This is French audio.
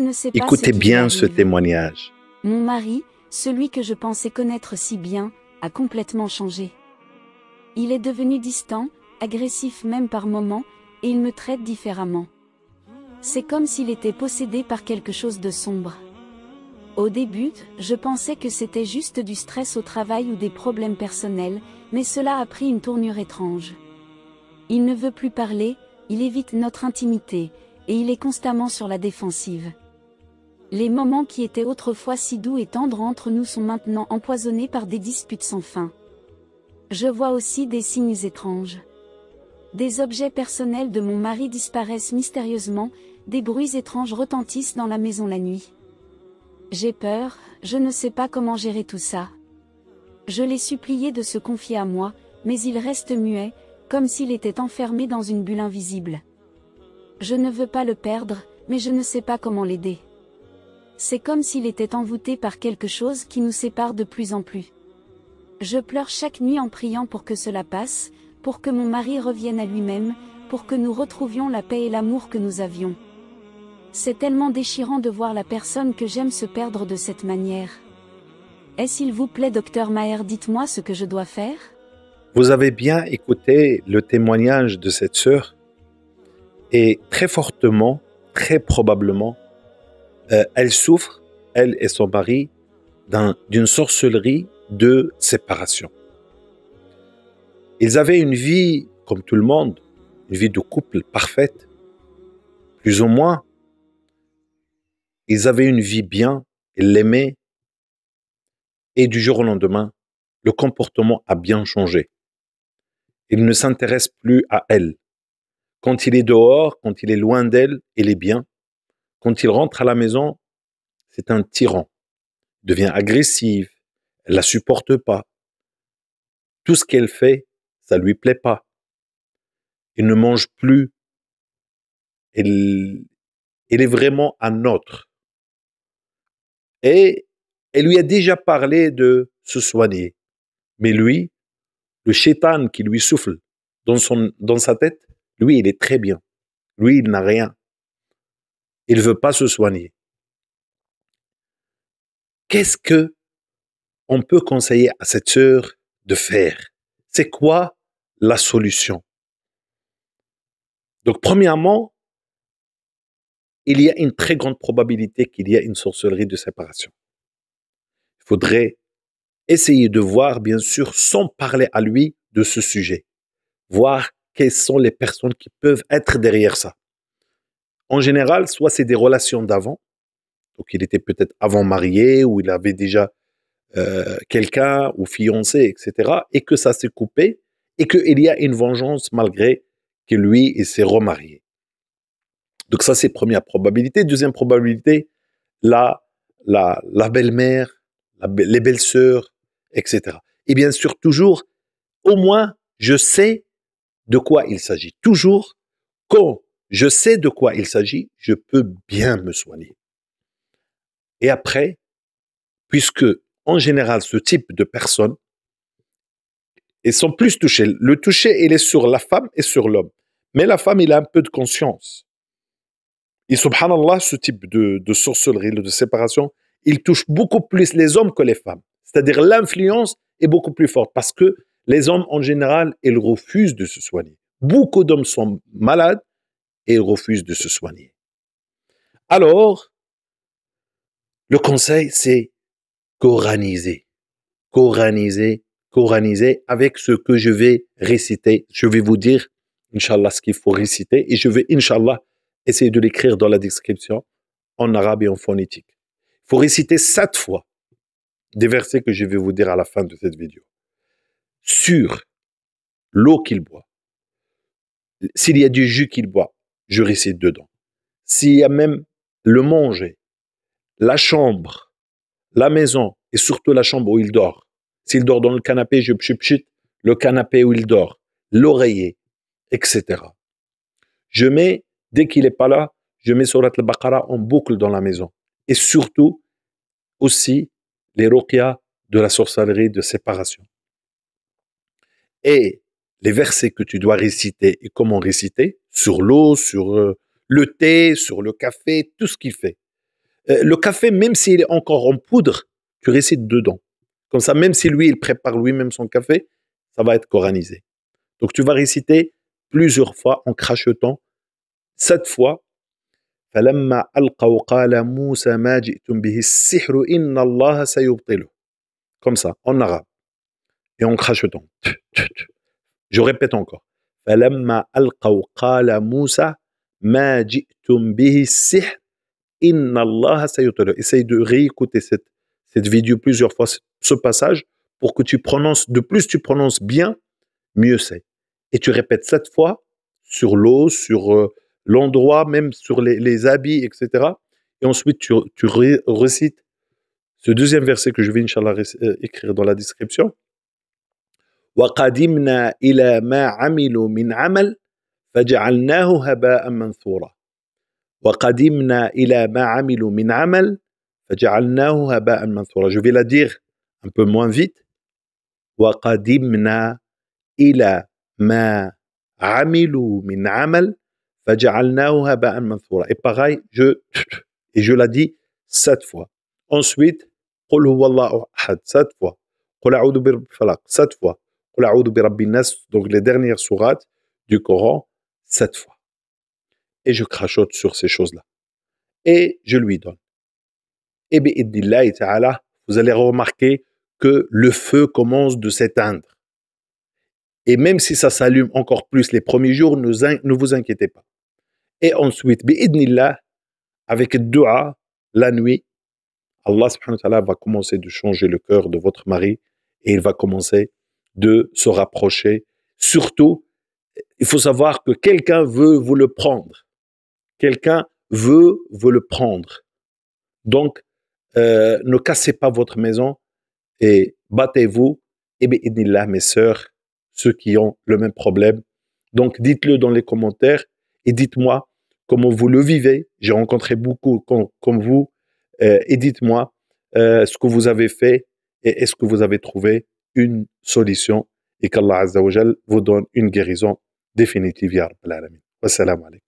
ne sais Écoutez bien ce témoignage. Mon mari, celui que je pensais connaître si bien, a complètement changé. Il est devenu distant, agressif même par moments, et il me traite différemment. C'est comme s'il était possédé par quelque chose de sombre. Au début, je pensais que c'était juste du stress au travail ou des problèmes personnels, mais cela a pris une tournure étrange. Il ne veut plus parler, il évite notre intimité, et il est constamment sur la défensive. Les moments qui étaient autrefois si doux et tendres entre nous sont maintenant empoisonnés par des disputes sans fin. Je vois aussi des signes étranges. Des objets personnels de mon mari disparaissent mystérieusement, des bruits étranges retentissent dans la maison la nuit. J'ai peur, je ne sais pas comment gérer tout ça. Je l'ai supplié de se confier à moi, mais il reste muet, comme s'il était enfermé dans une bulle invisible. Je ne veux pas le perdre, mais je ne sais pas comment l'aider. C'est comme s'il était envoûté par quelque chose qui nous sépare de plus en plus. Je pleure chaque nuit en priant pour que cela passe, pour que mon mari revienne à lui-même, pour que nous retrouvions la paix et l'amour que nous avions. C'est tellement déchirant de voir la personne que j'aime se perdre de cette manière. Est-ce s'il vous plaît, docteur Maher, dites-moi ce que je dois faire Vous avez bien écouté le témoignage de cette sœur et très fortement, très probablement, euh, elle souffre, elle et son mari, d'une sorcellerie de séparation. Ils avaient une vie, comme tout le monde, une vie de couple parfaite, plus ou moins. Ils avaient une vie bien, ils l'aimaient. Et du jour au lendemain, le comportement a bien changé. Il ne s'intéresse plus à elle. Quand il est dehors, quand il est loin d'elle, il est bien. Quand il rentre à la maison, c'est un tyran. Il devient agressive. Elle la supporte pas. Tout ce qu'elle fait, ça lui plaît pas. Il ne mange plus. Elle, est vraiment un autre. Et elle lui a déjà parlé de se soigner. Mais lui, le chétan qui lui souffle dans, son, dans sa tête, lui, il est très bien. Lui, il n'a rien. Il ne veut pas se soigner. Qu'est-ce que on peut conseiller à cette sœur de faire C'est quoi la solution Donc, premièrement, il y a une très grande probabilité qu'il y ait une sorcellerie de séparation. Il faudrait essayer de voir, bien sûr, sans parler à lui de ce sujet, voir quelles sont les personnes qui peuvent être derrière ça. En général, soit c'est des relations d'avant, donc il était peut-être avant marié ou il avait déjà euh, quelqu'un ou fiancé, etc., et que ça s'est coupé et qu'il y a une vengeance malgré que lui il s'est remarié. Donc ça c'est première probabilité. Deuxième probabilité, la, la, belle-mère, les belles-sœurs, etc. Et bien sûr toujours, au moins je sais de quoi il s'agit. Toujours, quand je sais de quoi il s'agit, je peux bien me soigner. Et après, puisque en général, ce type de personnes, ils sont plus touchés. Le toucher, il est sur la femme et sur l'homme. Mais la femme, il a un peu de conscience. Et subhanallah, ce type de, de sorcellerie, de séparation, il touche beaucoup plus les hommes que les femmes. C'est-à-dire l'influence est beaucoup plus forte parce que les hommes, en général, ils refusent de se soigner. Beaucoup d'hommes sont malades et ils refusent de se soigner. Alors, le conseil, c'est coraniser, coraniser, coraniser avec ce que je vais réciter. Je vais vous dire, Inch'Allah, ce qu'il faut réciter et je vais, inshallah essayer de l'écrire dans la description en arabe et en phonétique. Il faut réciter sept fois des versets que je vais vous dire à la fin de cette vidéo sur l'eau qu'il boit, s'il y a du jus qu'il boit, je récite dedans. S'il y a même le manger, la chambre, la maison et surtout la chambre où il dort. S'il dort dans le canapé, je pchut le canapé où il dort, l'oreiller, etc. Je mets, dès qu'il n'est pas là, je mets sur al-Baqarah en boucle dans la maison. Et surtout, aussi, les ruqya de la sorcellerie de séparation. Et les versets que tu dois réciter et comment réciter, sur l'eau, sur euh, le thé, sur le café, tout ce qu'il fait. Euh, le café, même s'il est encore en poudre, tu récites dedans. Comme ça, même si lui, il prépare lui-même son café, ça va être coranisé. Donc tu vas réciter plusieurs fois en crachetant. Cette fois, comme ça en arabe et en crachetant je répète encore. Essaye de réécouter cette, vidéo plusieurs fois, ce passage, pour que tu prononces, de plus tu prononces bien, mieux c'est. Et tu répètes cette fois sur l'eau, sur euh, l'endroit, même sur les, habits, etc. Et ensuite, tu, tu récites ce deuxième verset que je vais, Inch'Allah, euh, écrire dans la description. وقدمنا الى ما عملوا من عمل فجعلناه هباء منثورا وقدمنا الى ما عملوا من عمل فجعلناه هباء منثورا je vais la dire un peu moins vite وقدمنا الى ما عملوا من عمل فجعلناه هباء منثورا et pareil je et je la dis sept fois ensuite قل هو الله احد sept fois قل اعوذ برب الفلق sept fois donc les dernières sourates du Coran, sept fois. Et je crachote sur ces choses-là. Et je lui donne. Et ta'ala, vous allez remarquer que le feu commence de s'éteindre. Et même si ça s'allume encore plus les premiers jours, ne, vous inquiétez pas. Et ensuite, bi'idnillah, avec dua, la nuit, Allah subhanahu va commencer de changer le cœur de votre mari et il va commencer de se rapprocher. Surtout, il faut savoir que quelqu'un veut vous le prendre. Quelqu'un veut vous le prendre. Donc, euh, ne cassez pas votre maison et battez-vous. Et bien, là, mes sœurs, ceux qui ont le même problème. Donc, dites-le dans les commentaires et dites-moi comment vous le vivez. J'ai rencontré beaucoup comme, vous. Euh, et dites-moi euh, ce que vous avez fait et est-ce que vous avez trouvé une solution et qu'Allah Azza vous donne une guérison définitive, al Alamin.